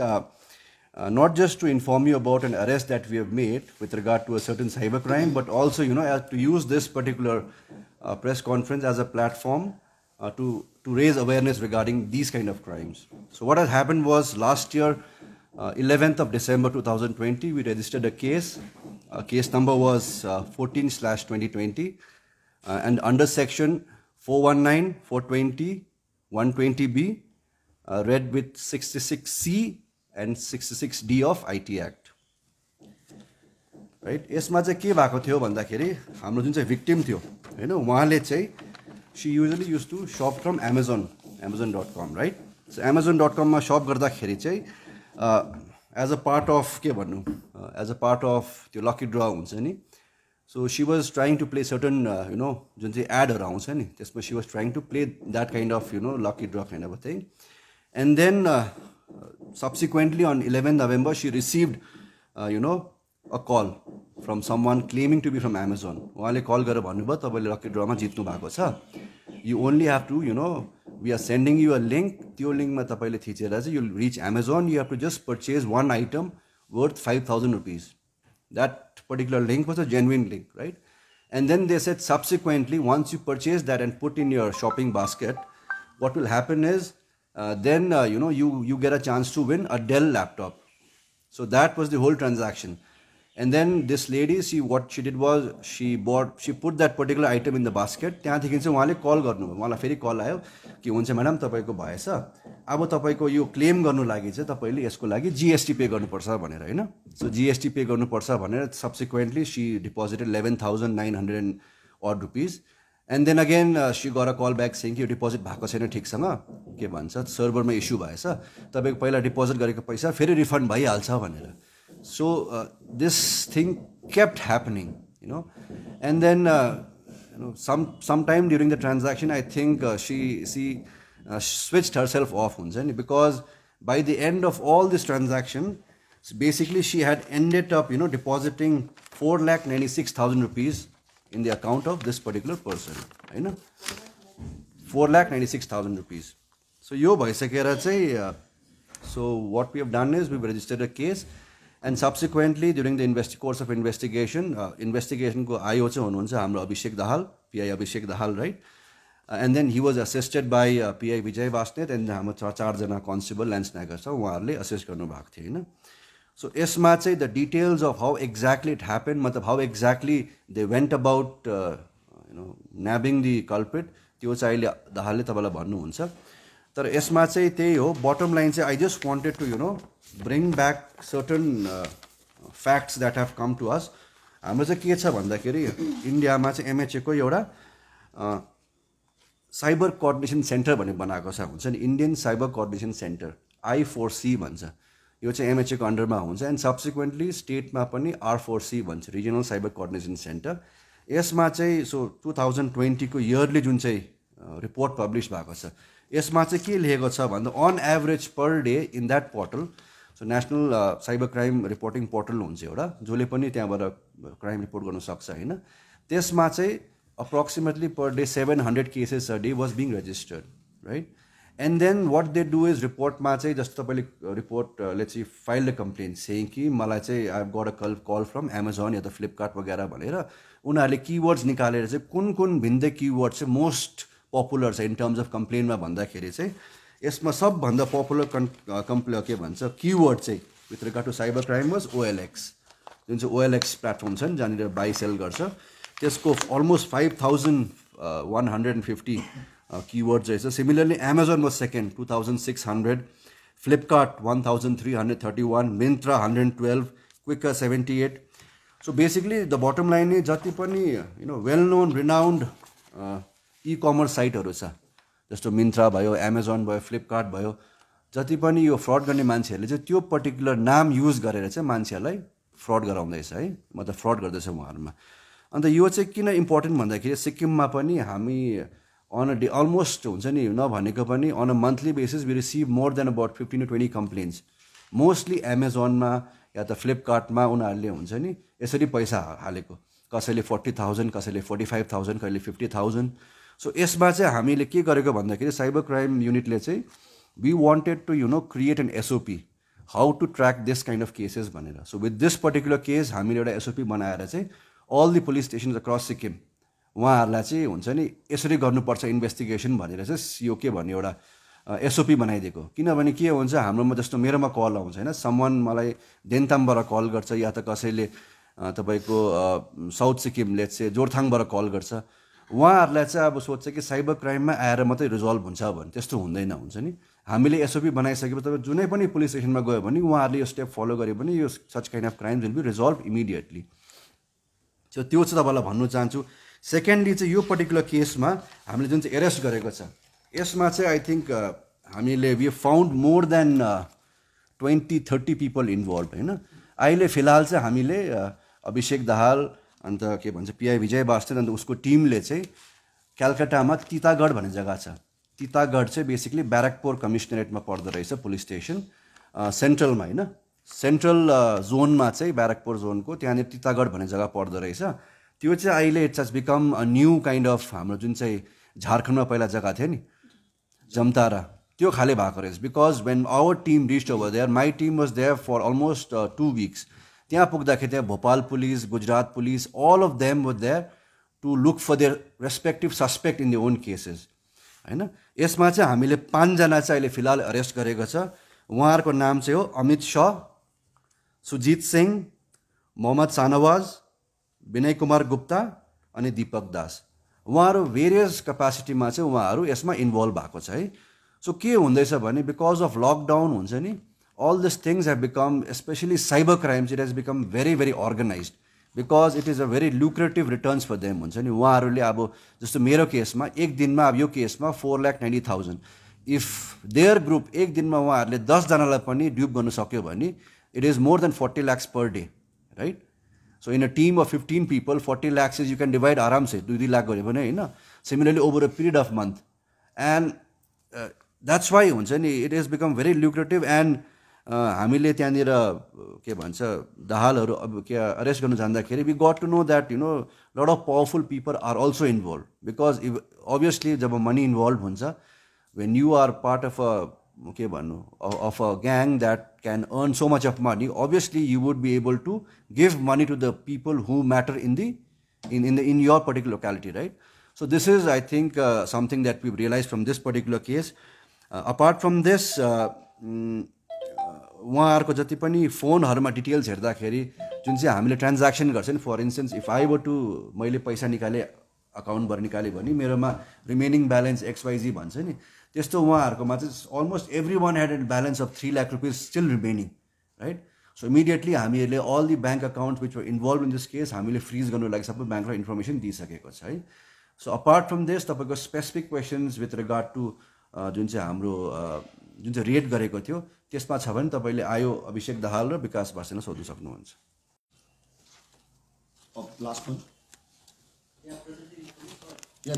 Uh, uh, not just to inform you about an arrest that we have made with regard to a certain cybercrime, but also, you know, uh, to use this particular uh, press conference as a platform uh, to, to raise awareness regarding these kind of crimes. So what has happened was last year, 11th uh, of December 2020, we registered a case. case number was 14 slash 2020 and under section 419, 420, 120B, read with 66C and sixty six D of IT act right यसमा चाहिँ के भएको थियो भन्दाखेरि हाम्रो जुन चाहिँ victim थियो होइन उहाँले चाहिँ she usually use to shop from Amazon Amazon dot com right so Amazon dot कममा सप गर्दाखेरि चाहिँ एज अ पार्ट अफ के भन्नु एज अ पार्ट अफ त्यो लकी ड्र हुन्छ नि so she was trying to play certain you know जुन चाहिँ एडहरू आउँछ नि त्यसमा she was trying to play that kind of you know lucky draw kind of thing and then subsequently on 11 november she received uh, you know a call from someone claiming to be from amazon you only have to you know we are sending you a link you'll reach amazon you have to just purchase one item worth 5000 rupees that particular link was a genuine link right and then they said subsequently once you purchase that and put in your shopping basket what will happen is uh, then uh, you know you you get a chance to win a Dell laptop. So that was the whole transaction. And then this lady, see what she did was she bought she put that particular item in the basket. त्यहाँदेखि चाहिँ उहाँले call गर्नुभयो मलाई फेरि call आयो कि हुन्छ madam तपाईँको भएछ अब तपाईँको यो क्लेम गर्नु लागि चाहिँ तपाईँले यसको लागि जिएसटी पे गर्नुपर्छ भनेर होइन सो जिएसटी पे गर्नुपर्छ भनेर subsequently she deposited eleven thousand nine hundred and odd rupees and then again she got a call back saying कि यो डिपोजिट भएको छैन ठिकसँग के भन्छ सर्भरमा इस्यु भएछ तपाईँको पहिला डिपोजिट गरेको पैसा फेरि रिफन्ड भइहाल्छ भनेर so this thing kept happening you know and then you know, some sometime during the transaction, I think uh, she uh, switched herself off, because by the end of all this transaction, basically she had ended up you know depositing four lakh ninety six thousand rupees in the account of this particular person होइन four lakh ninety six thousand rupees so यो भइसकेर चाहिँ so what we have done is we registered a case and subsequently during the investi course of investigation इन्भेस्टिगेसनको IO चाहिँ हुनुहुन्छ हाम्रो Abhishek Dahal PI Abhishek Dahal right and then he was assisted by PI Vijay Basnet and हाम्रो चारजना constable ल्यान्सनायकर छ उहाँहरूले असिस्ट गर्नुभएको थियो होइन सो यसमा चाहिँ the details of how exactly it happen मतलब how exactly they went about you know nabbing the culprit त्यो चाहिँ अहिले दाहालले तपाईँलाई भन्नुहुन्छ तर यसमा चाहिँ त्यही हो बटम लाइन चाहिँ I just wanted to you know bring back certain facts that have come to us हाम्रो चाहिँ के छ भन्दाखेरि इन्डियामा चाहिँ एमएचएको एउटा साइबर कोअर्डिनेसन सेन्टर भन्ने बनाएको छ हुन्छ नि Indian cyber coordination centre I four C भन्छ यो चाहिँ एमएचएको अन्डरमा हुन्छ एन्ड सब्सिक्वेन्टली स्टेटमा पनि आरफोरसी भन्छ रिजनल साइबर कोर्डिनेसन सेन्टर यसमा चाहिँ सो टु थाउजन्ड ट्वेन्टीको इयरली जुन चाहिँ रिपोर्ट पब्लिस भएको छ यसमा चाहिँ के लेखेको छ भन्दा on average per day in that portal so national cyber crime reporting portal हुन्छ एउटा जसले पनि त्यहाँबाट क्राइम रिपोर्ट गर्न सक्छ होइन त्यसमा चाहिँ approximately per day seven hundred cases a day was being registered right and then what they do is रिपोर्टमा चाहिँ जस्तो तपाईँले रिपोर्टले चाहिँ फाइल द कम्प्लेन सेङ कि मलाई चाहिँ I got a call call from Amazon या त फ्लिपकार्ट वगेरा भनेर उनीहरूले किवर्ड्स निकालेर चाहिँ कुन कुन भिन्दै किवर्ड चाहिँ मोस्ट पपुलर छ इन टर्म्स अफ कम्प्लेनमा भन्दाखेरि चाहिँ यसमा सबभन्दा पपुलर कन् कम्प्ले के भन्छ किवर्ड चाहिँ with regard to cyber crime was OLX जुन चाहिँ ओएलएक्स प्लेटफर्म छ नि जहाँनिर बाई सेल गर्छ त्यसको almost five thousand one hundred and fifty keyword रहेछ similarly Amazon was second two thousand six hundred Flipkart one thousand three hundred thirty one Myntra hundred and twelve seventy eight so basically the bottom line नै जति पनि you know well known renowned ecommerce साइटहरू छ जस्तो मिन्त्रा भयो Amazon भयो Flipkart भयो जति पनि यो फ्रड गर्ने मान्छेहरूले चाहिँ त्यो पर्टिकुलर नाम युज गरेर चाहिँ मान्छेहरूलाई फ्रड गराउँदैछ है मतलब फ्रड गर्दैछ उहाँहरूमा अन्त यो चाहिँ किन इम्पोर्टेन्ट भन्दाखेरि सिक्किममा पनि हामी अन अ डे अलमोस्ट हुन्छ नि नभनेको पनि on a monthly basis we receive more than about fifteen to twenty complaints mostly एमाजोनमा या त फ्लिपकार्टमा उनीहरूले हुन्छ नि यसरी पैसा हालेको कसैले फोर्टी थाउजन्ड कसैले फोर्टी फाइभ थाउजन्ड कहिले फिफ्टी थाउजन्ड सो यसमा चाहिँ हामीले के गरेको भन्दाखेरि साइबर क्राइम युनिटले चाहिँ we wanted to you know create an SOP how to track this kind of cases भनेर so with this particular case हामीले एउटा एसओपी बनाएर चाहिँ all the police stations across Sikkim उहाँहरूलाई चाहिँ हुन्छ नि यसरी गर्नुपर्छ इन्भेस्टिगेसन भनेर चाहिँ यो के भन्ने एउटा एसओपी बनाइदिएको किनभने के हुन्छ हाम्रोमा जस्तो मेरोमा कल आउँछ होइन सम्मान मलाई देन्तामबाट कल गर्छ या त कसैले तपाईँको साउथ सिक्किमले चाहिँ जोरथाङबाट कल गर्छ उहाँहरूलाई चाहिँ अब सोध्छ कि साइबर क्राइममा आएर मात्रै रिजल्भ हुन्छ भने त्यस्तो हुँदैन हुन्छ नि हामीले एसओपी बनाइसकेपछि तपाईँ जुनै पनि पुलिस स्टेसनमा गयो भने उहाँहरूले यो स्टेप फलो गरे पनि यो such kind of crime will be resolve immediately so त्यो चाहिँ तपाईँलाई भन्न चाहन्छु सेकेन्डली चाहिँ यो पर्टिकुलर केसमा हामीले जुन चाहिँ एरेस्ट गरेको छ यसमा चाहिँ आई थिङ्क uh, हामीले we found more than twenty thirty people involve होइन अहिले फिलहाल चाहिँ हामीले uh, अभिषेक दाहाल अन्त के भन्छ पिआई विजय बास्टन अन्त उसको टिमले चाहिँ कलकत्तामा तितागढ भन्ने जग्गा छ तितागढ चाहिँ बेसिकली ब्यारकपुर कमिसनरेटमा पर्दो रहेछ पुलिस स्टेसन सेन्ट्रलमा uh, होइन सेन्ट्रल जोनमा चाहिँ ब्यारकपुर जोनको त्यहाँनिर तितागढ भन्ने जग्गा पर्दो रहेछ त्यो चाहिँ अहिले it's has become a new kind of हाम्रो जुन चाहिँ झारखण्डमा पहिला जग्गा थियो नि जमतारा त्यो खाले भएको रहेछ because when our team reached over there my team was there for almost two weeks त्यहाँ पुग्दाखेरि त्यहाँ Bhopal police Gujarat police all of them was there to look for their respective suspect in the own cases होइन यसमा चाहिँ हामीले पाँचजना चाहिँ अहिले फिलहाल अरेस्ट गरेको छ उहाँहरूको नाम चाहिँ हो अमित शाह सुजित सिंह मोहम्मद सानवाज विनय कुमार गुप्ता अनि दिपक दास उहाँहरू भेरियस क्यापासिटीमा चाहिँ उहाँहरू यसमा इन्भल्भ भएको छ है सो के हुँदैछ भने बिकज अफ लकडाउन हुन्छ नि all this things have become specially cyber crimes it has become very very organise because it is a very lucrative returns for them हुन्छ नि उहाँहरूले अब जस्तो मेरो केसमा एक दिनमा अब यो केसमा four lakh ninety thousand if there group एक दिनमा उहाँहरूले दसजनालाई पनि ड्युप गर्न सक्यो भने it is more than forty lakhs per day right so in a team of fifteen people forty lakhs is you can divide आराम से दुई दुई लाख गऱ्यो भने होइन similarly over a period of month and that's why हुन्छ नि it is become very lucrative and हामीले त्यहाँनिर के भन्छ दाहालहरू अब के अरेस्ट गर्नु जाँदाखेरि we got to know that you know lot of powerful people are also involve because even obviously जब मनी इन्भल्भ हुन्छ when you are part of a के भन्नु of a gang that can earn so much of money obviously you would be able to give money to the people who matter in the in in the in your particular locality right so this is I think something that we realise from this particular case apart from this उहाँहरूको जति पनि फोनहरूमा details हेर्दाखेरि जुन चाहिँ हामीले transaction गर्छ नि for instance if I were to मैले पैसा निकालेँ अकाउन्टबाट निकालेँ भने मेरोमा रिमेनिङ ब्यालेन्स एक्सवाइजी भन्छ नि त्यस्तो उहाँहरूकोमा चाहिँ almost every one had and balance of three lakh rupees still remaining right so immediately हामीहरूले all the bank account which were involve in this case हामीले फ्रिज गर्नु लागि सबै ब्याङ्कलाई इन्फर्मेसन दिइसकेको छ है सो अपार्ट फ्रम दिस तपाईँको specific questions with regard to जुन चाहिँ हाम्रो जुन चाहिँ रेट गरेको थियो त्यसमा छ भने तपाईँले आयो अभिषेक दाहाल र विकास भर्सेन सोध्नु सक्नुहुन्छ लास्ट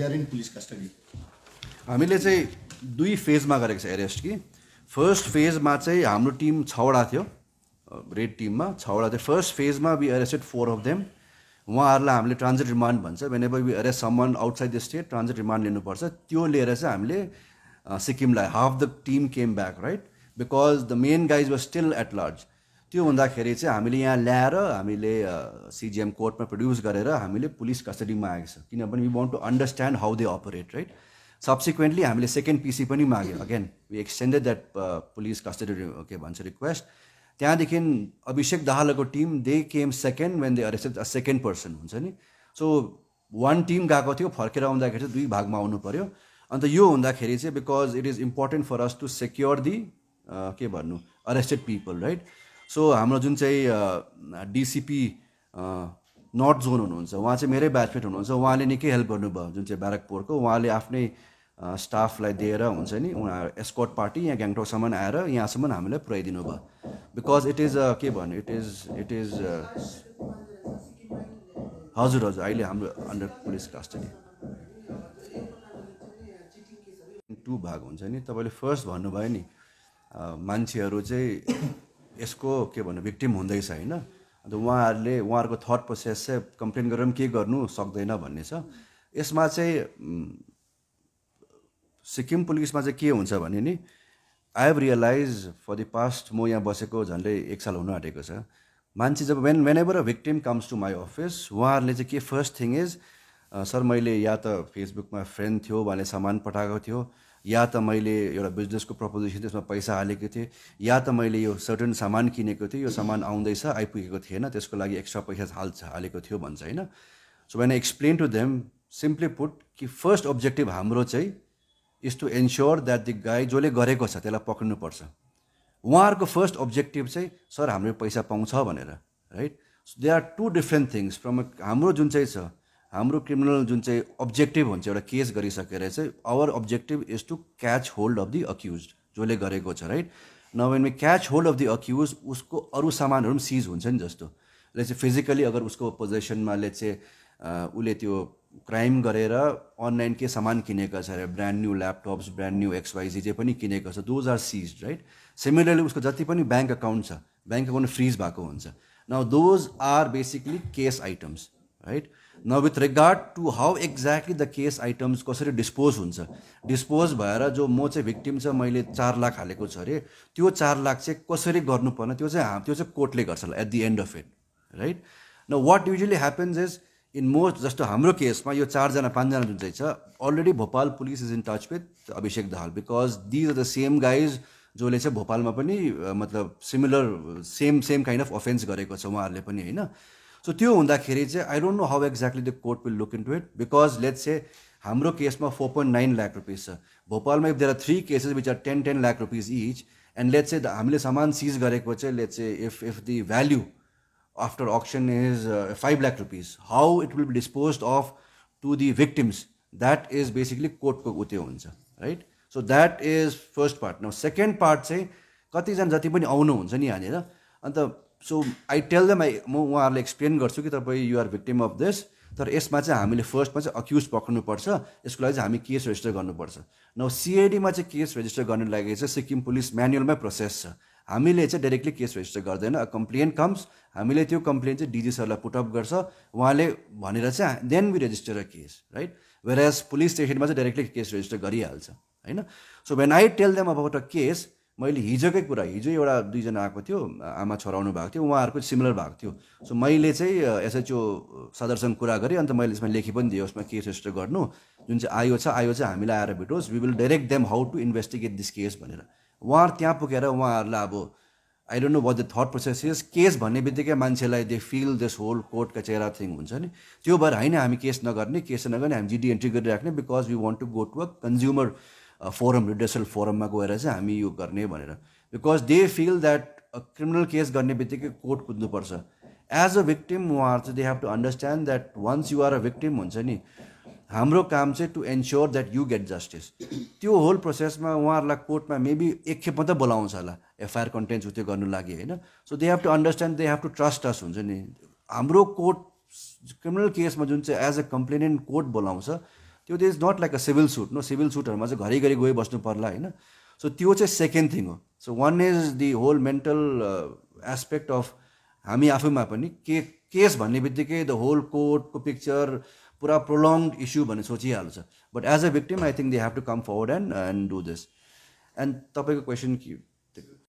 या इन पुलिस कस्टडी हामीले चाहिँ दुई फेजमा गरेको छ एरेस्ट कि फर्स्ट फेजमा चाहिँ हाम्रो टिम छवटा थियो रेड टिममा छवटा थियो फर्स्ट फेजमा we arrested four of them उहाँहरूलाई हामीले ट्रान्जिट रिमान्ड भन्छ भने we arrest someone outside the state transit remand लिनुपर्छ त्यो लिएर चाहिँ हामीले सिक्किमलाई half the team came back right because the main guys were still at large त्यो हुँदाखेरि चाहिँ हामीले यहाँ ल्याएर हामीले सिजिएम कोर्टमा प्रड्युस गरेर हामीले पुलिस कस्टडीमा आएको छ किनभने we want to understand how they operate right subsequently हामीले सेकेन्ड पिसी पनि माग्यो again we extended that police custody के भन्छ रिक्वेस्ट त्यहाँदेखि अभिषेक दाहालको team they came second when they arrested a second person हुन्छ नि सो वान टिम गएको थियो फर्केर आउँदाखेरि चाहिँ दुई भागमा आउनु पऱ्यो अन्त यो हुँदाखेरि चाहिँ because it is important for us to secure the के भन्नु अरेस्टेड पिपल राइट सो हाम्रो जुन चाहिँ डिसिपी uh, नर्थ जोन हुनुहुन्छ उहाँ चाहिँ मेरै ब्याचमेट हुनुहुन्छ उहाँले निकै हेल्प गर्नुभयो जुन चाहिँ ब्यारकपुरको उहाँले आफ्नै स्टाफलाई दिएर हुन्छ नि उहाँ एस्कोट पार्टी यहाँ ग्याङटोकसम्म आएर यहाँसम्म हामीलाई पुऱ्याइदिनु भयो बिकज इट इज के भन्नु इट इज इट इज हजुर हजुर अहिले हाम्रो अन्डर पुलिस कस्टडी टु भाग हुन्छ नि तपाईँले फर्स्ट भन्नुभयो नि मान्छेहरू चाहिँ यसको के भन्नु भिक्टिम हुँदैछ होइन अन्त उहाँहरूले उहाँहरूको थट प्रोसेस चाहिँ कम्प्लेन गरेर पनि केही गर्नु सक्दैन भन्ने छ यसमा चाहिँ सिक्किम पुलिसमा चाहिँ के हुन्छ भने नि I have realise for the past म यहाँ बसेको झन्डै एक साल हुन आँटेको छ मान्छे जब when when ever a victim comes to my office उहाँहरूले चाहिँ के फर्स्ट थिङ इज सर मैले या त फेसबुकमा फ्रेन्ड थियो उहाँले सामान पठाएको थियो या त मैले एउटा बिजनेसको प्रपोजिसन त्यसमा पैसा हालेको थिएँ या त मैले यो सर्टन सामान किनेको थिएँ यो सामान आउँदैछ आइपुगेको थिएन त्यसको लागि एक्स्ट्रा पैसा हाल्छ हालेको थियो भन्छ होइन सो भएन explain to them simply put कि फर्स्ट अब्जेक्टिभ हाम्रो चाहिँ is to ensure that the guy जसले गरेको छ त्यसलाई पक्रिनुपर्छ उहाँहरूको फर्स्ट अब्जेक्टिभ चाहिँ सर हाम्रो पैसा पाउँछ भनेर right they are two different things from हाम्रो जुन चाहिँ छ हाम्रो क्रिमिनल जुन चाहिँ अब्जेक्टिभ हुन्छ एउटा केस गरिसकेर चाहिँ our objective is to catch hold of the accused जसले गरेको छ राइट नभए catch hold of the accused उसको अरू सामानहरू पनि सिज हुन्छ नि जस्तो उसले चाहिँ फिजिकली अगर उसको पोजेसनमा ले चाहिँ उसले त्यो क्राइम गरेर अनलाइन के सामान किनेको छ अरे brand new laptops brand new XYZ जे पनि किनेको छ those are seize right similarly उसको जति पनि ब्याङ्क अकाउन्ट छ ब्याङ्क अकाउन्ट फ्रिज भएको हुन्छ न those are basically case items right न with regard to how exactly the case items कसरी डिस्पोज हुन्छ डिस्पोज भएर जो म चाहिँ भिक्टिम छ मैले चार लाख हालेको छु अरे त्यो चार लाख चाहिँ कसरी गर्नुपर्ने त्यो चाहिँ त्यो चाहिँ कोर्टले गर्छ होला at the end of it right न what usually happens is in most जस्तो हाम्रो केसमा यो चारजना पाँचजना जुन चाहिँ छ already Bhopal police is in touch with Abhishek Dahal because these are the same guys जसले चाहिँ भोपालमा पनि मतलब similar same same kind of offence गरेको छ उहाँहरूले पनि होइन सो त्यो हुँदाखेरि चाहिँ I don't know how exactly the court will look in to it because let's a हाम्रो केसमा four point nine lakh rupees छ भोपालमा if there are three cases which are ten ten lakh rupees each and let's say हामीले सामान seize गरेको चाहिँ let's say if if the value after auction is five lakh rupees how it will be dispose of to the victims that is basically कोर्टको उ त्यो हुन्छ right so that is first part न second part चाहिँ कतिजना जति पनि आउनुहुन्छ नि यहाँनिर अन्त so I tell them I म उहाँहरूलाई एक्सप्लेन गर्छु कि तपाईँ युआर भिक्टिम अफ दिस तर यसमा चाहिँ हामीले फर्स्टमा चाहिँ अक्युज पक्राउनुपर्छ यसको लागि चाहिँ हामी केस रेजिस्टर गर्नुपर्छ न सिआइडीमा चाहिँ केस रेजिस्टर गर्नु लागि चाहिँ सिक्किम पुलिस म्यानुअलमै प्रोसेस छ हामीले चाहिँ डाइरेक्टली केस रेजिस्टर गर्दैन कम्प्लेन कम्स हामीले त्यो कम्प्लेन चाहिँ डिजी सरलाई पुटअप गर्छ उहाँले भनेर चाहिँ then we register a case right whereas police स्टेसनमा चाहिँ डाइरेक्टली केस रेजिस्टर गरिहाल्छ होइन so when I tell them about a case मैले हिजोकै कुरा हिजो एउटा दुईजना आएको थियो आमा छोराउनु भएको थियो उहाँहरूको सिमिलर भएको थियो सो मैले चाहिँ एसएचओ सदरसँग कुरा गरेँ अन्त मैले यसमा लेखी पनि दिएँ उसमा केस रेजिस्टर गर्नु जुन चाहिँ आयो छ आयो चाहिँ हामीलाई आएर भेटोस् we will direct them how to investigate this case भनेर उहाँहरू त्यहाँ पुगेर उहाँहरूलाई अब I don't know what the that process is case भन्ने बित्तिकै मान्छेलाई they feel this whole court कचेरा थिङ हुन्छ नि त्यो भएर होइन हामी केस नगर्ने केस नगर्ने हामी जिडी एन्ट्री गरिराख्ने because we want to go to a consumer forum लिडरसल फोरममा गएर चाहिँ हामी यो गर्ने भनेर because they feel that criminal case गर्ने बित्तिकै कोर्ट कुद्नुपर्छ एज अ भिक्टिम उहाँहरू चाहिँ they have to understand that once you're a victim हुन्छ नि हाम्रो काम चाहिँ to ensure that you get justice त्यो होल प्रोसेसमा उहाँहरूलाई कोर्टमा मेबी एकखेप मात्रै बोलाउँछ होला एफआइआर कन्टेन्ट उत्यो गर्नु लागि होइन so they have to understand they have to trust us हुन्छ नि हाम्रो कोर्ट क्रिमिनल केसमा जुन चाहिँ एज अ कम्प्लेनेन्ट कोर्ट बोलाउँछ त्यो the is not like a civil suit no civil सुटहरूमा चाहिँ घरिघरि गइ बस्नु पर्ला होइन सो त्यो चाहिँ सेकेन्ड थिङ हो so one is the whole mental aspect of हामी आफैमा पनि के केस भन्ने बित्तिकै द होल कोर्टको पिक्चर पुरा प्रोलङ्ड इस्यु भन्ने सोचिहाल्छ but as a victim I think they have to come forward and and do this and तपाईँको क्वेसन के